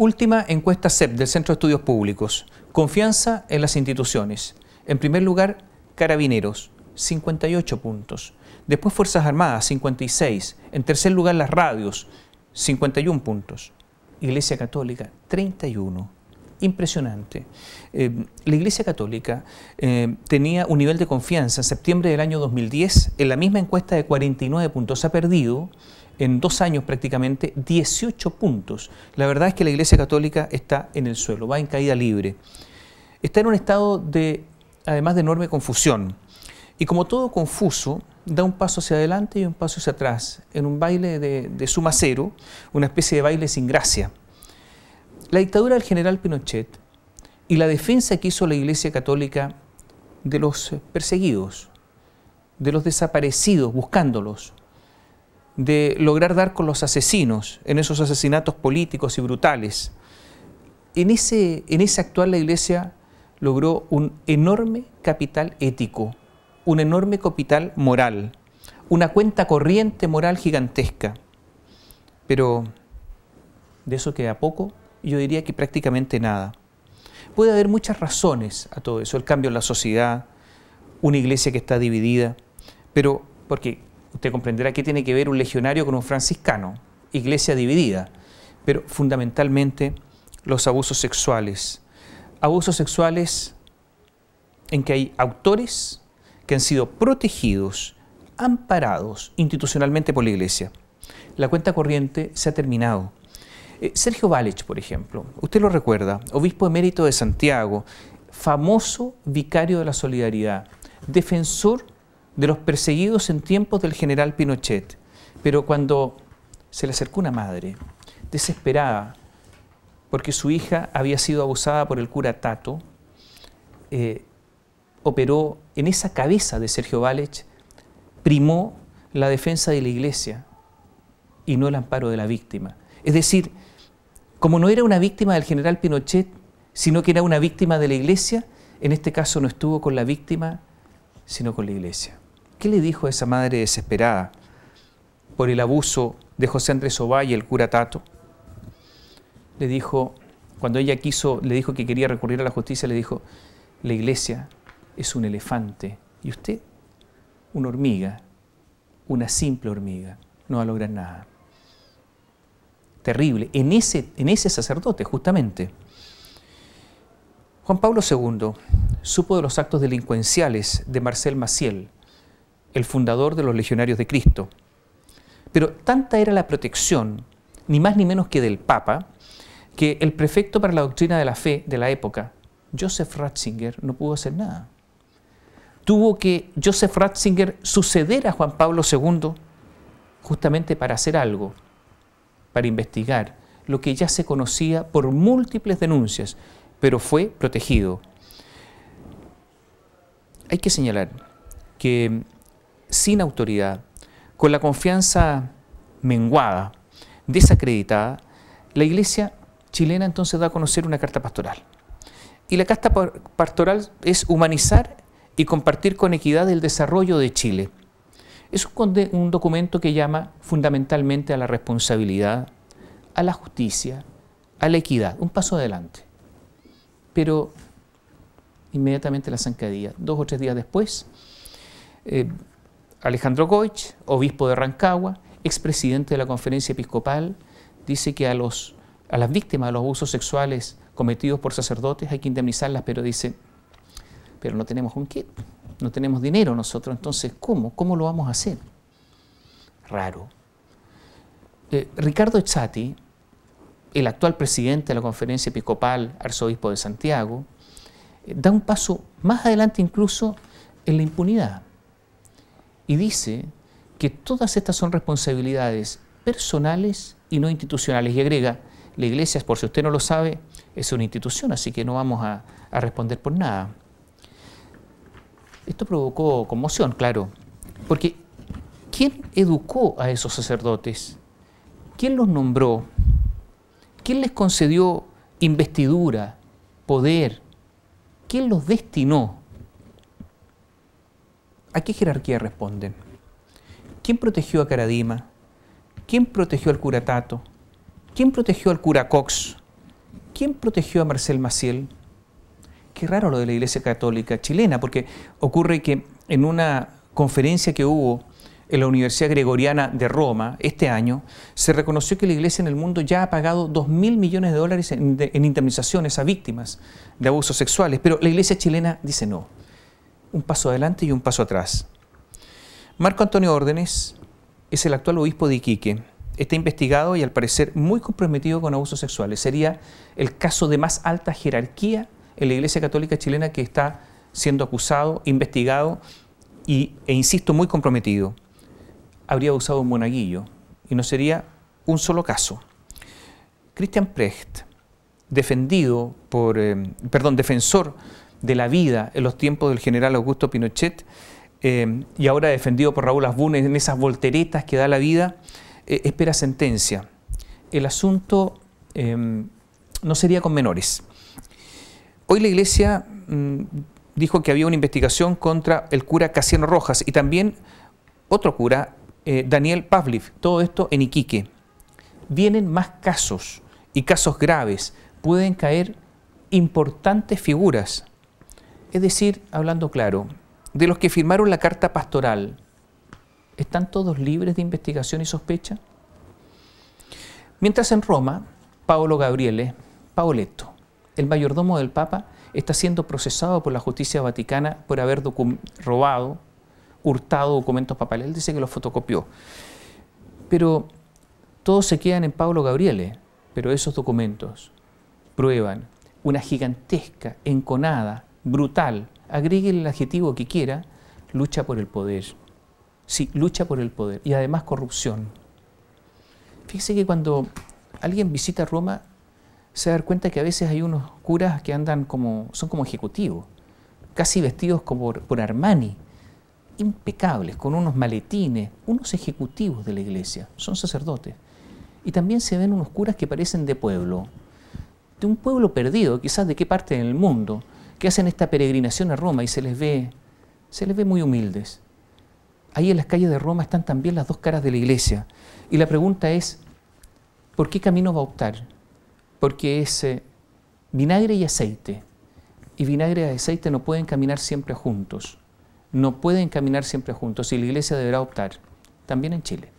Última encuesta CEP del Centro de Estudios Públicos. Confianza en las instituciones. En primer lugar, Carabineros, 58 puntos. Después Fuerzas Armadas, 56. En tercer lugar, las radios, 51 puntos. Iglesia Católica, 31. Impresionante. Eh, la Iglesia Católica eh, tenía un nivel de confianza en septiembre del año 2010, en la misma encuesta de 49 puntos, ha perdido en dos años prácticamente 18 puntos. La verdad es que la Iglesia Católica está en el suelo, va en caída libre. Está en un estado de, además de enorme confusión. Y como todo confuso, da un paso hacia adelante y un paso hacia atrás, en un baile de, de suma cero, una especie de baile sin gracia. La dictadura del general Pinochet y la defensa que hizo la Iglesia Católica de los perseguidos, de los desaparecidos, buscándolos, de lograr dar con los asesinos en esos asesinatos políticos y brutales. En ese, en la Iglesia logró un enorme capital ético, un enorme capital moral, una cuenta corriente moral gigantesca. Pero de eso queda poco, yo diría que prácticamente nada. Puede haber muchas razones a todo eso, el cambio en la sociedad, una iglesia que está dividida, pero porque Usted comprenderá qué tiene que ver un legionario con un franciscano, iglesia dividida, pero fundamentalmente los abusos sexuales. Abusos sexuales en que hay autores que han sido protegidos, amparados institucionalmente por la iglesia. La cuenta corriente se ha terminado. Eh, Sergio Vález, por ejemplo, usted lo recuerda, obispo emérito de Santiago, famoso vicario de la solidaridad, defensor de los perseguidos en tiempos del general Pinochet. Pero cuando se le acercó una madre, desesperada, porque su hija había sido abusada por el cura Tato, eh, operó en esa cabeza de Sergio Vález, primó la defensa de la iglesia y no el amparo de la víctima. Es decir, como no era una víctima del general Pinochet, sino que era una víctima de la iglesia, en este caso no estuvo con la víctima, sino con la iglesia. ¿Qué le dijo a esa madre desesperada por el abuso de José Andrés y el cura Tato? Le dijo, cuando ella quiso, le dijo que quería recurrir a la justicia, le dijo, la iglesia es un elefante y usted una hormiga, una simple hormiga, no va a lograr nada. Terrible, en ese, en ese sacerdote justamente. Juan Pablo II supo de los actos delincuenciales de Marcel Maciel, el fundador de los legionarios de Cristo. Pero tanta era la protección, ni más ni menos que del Papa, que el prefecto para la doctrina de la fe de la época, Joseph Ratzinger, no pudo hacer nada. Tuvo que Joseph Ratzinger suceder a Juan Pablo II justamente para hacer algo, para investigar lo que ya se conocía por múltiples denuncias, pero fue protegido. Hay que señalar que sin autoridad, con la confianza menguada, desacreditada, la Iglesia chilena entonces da a conocer una carta pastoral. Y la carta pastoral es humanizar y compartir con equidad el desarrollo de Chile. Es un, documento que llama fundamentalmente a la responsabilidad, a la justicia, a la equidad, un paso adelante. Pero inmediatamente la zancadilla, dos o tres días después, eh, Alejandro Goich, obispo de Rancagua, expresidente de la conferencia episcopal, dice que a, las víctimas de los abusos sexuales cometidos por sacerdotes hay que indemnizarlas, pero dice, pero no tenemos un kit, no tenemos dinero nosotros, entonces ¿cómo? ¿Cómo lo vamos a hacer? Raro. Eh, Ricardo Echati, el actual presidente de la conferencia episcopal, arzobispo de Santiago, eh, da un paso más adelante incluso en la impunidad y dice que todas estas son responsabilidades personales y no institucionales. Y agrega, la iglesia, por si usted no lo sabe, es una institución, así que no vamos a, responder por nada. Esto provocó conmoción, claro, porque ¿quién educó a esos sacerdotes? ¿Quién los nombró? ¿Quién les concedió investidura, poder? ¿Quién los destinó? ¿A qué jerarquía responden? ¿Quién protegió a Caradima? ¿Quién protegió al cura Tato? ¿Quién protegió al cura Cox? ¿Quién protegió a Marcel Maciel? Qué raro lo de la Iglesia Católica chilena, porque ocurre que en una conferencia que hubo en la Universidad Gregoriana de Roma este año, se reconoció que la Iglesia en el mundo ya ha pagado 2.000 millones de dólares en, indemnizaciones a víctimas de abusos sexuales, pero la Iglesia chilena dice no un paso adelante y un paso atrás. Marco Antonio Órdenes es el actual obispo de Iquique. Está investigado y al parecer muy comprometido con abusos sexuales. Sería el caso de más alta jerarquía en la Iglesia Católica chilena que está siendo acusado, investigado y, e insisto, muy comprometido. Habría abusado un monaguillo y no sería un solo caso. Christian Precht, defendido por, eh, perdón, defensor de la vida en los tiempos del general Augusto Pinochet eh, y ahora defendido por Raúl Asbune en esas volteretas que da la vida, eh, espera sentencia. El asunto em, no sería con menores. Hoy la iglesia mm, dijo que había una investigación contra el cura Casiano Rojas y también otro cura, eh, Daniel Pavliff. todo esto en Iquique. Vienen más casos y casos graves. Pueden caer importantes figuras es decir, hablando claro, de los que firmaron la carta pastoral, ¿están todos libres de investigación y sospecha? Mientras en Roma, Paolo Gabriele, Paoletto, el mayordomo del Papa, está siendo procesado por la justicia vaticana por haber robado, hurtado documentos papales. Él dice que los fotocopió. Pero todos se quedan en Paolo Gabriele, pero esos documentos prueban una gigantesca, enconada, brutal, agregue el adjetivo que quiera, lucha por el poder. Sí, lucha por el poder y además corrupción. Fíjese que cuando alguien visita Roma, se da cuenta que a veces hay unos curas que andan como, son como ejecutivos, casi vestidos como por Armani, impecables, con unos maletines, unos ejecutivos de la iglesia, son sacerdotes. Y también se ven unos curas que parecen de pueblo, de un pueblo perdido, quizás de qué parte del mundo, que hacen esta peregrinación a Roma y se les ve, se les ve muy humildes. Ahí en las calles de Roma están también las dos caras de la iglesia. Y la pregunta es, ¿por qué camino va a optar? Porque es eh, vinagre y aceite. Y vinagre y aceite no pueden caminar siempre juntos. No pueden caminar siempre juntos y la iglesia deberá optar, también en Chile.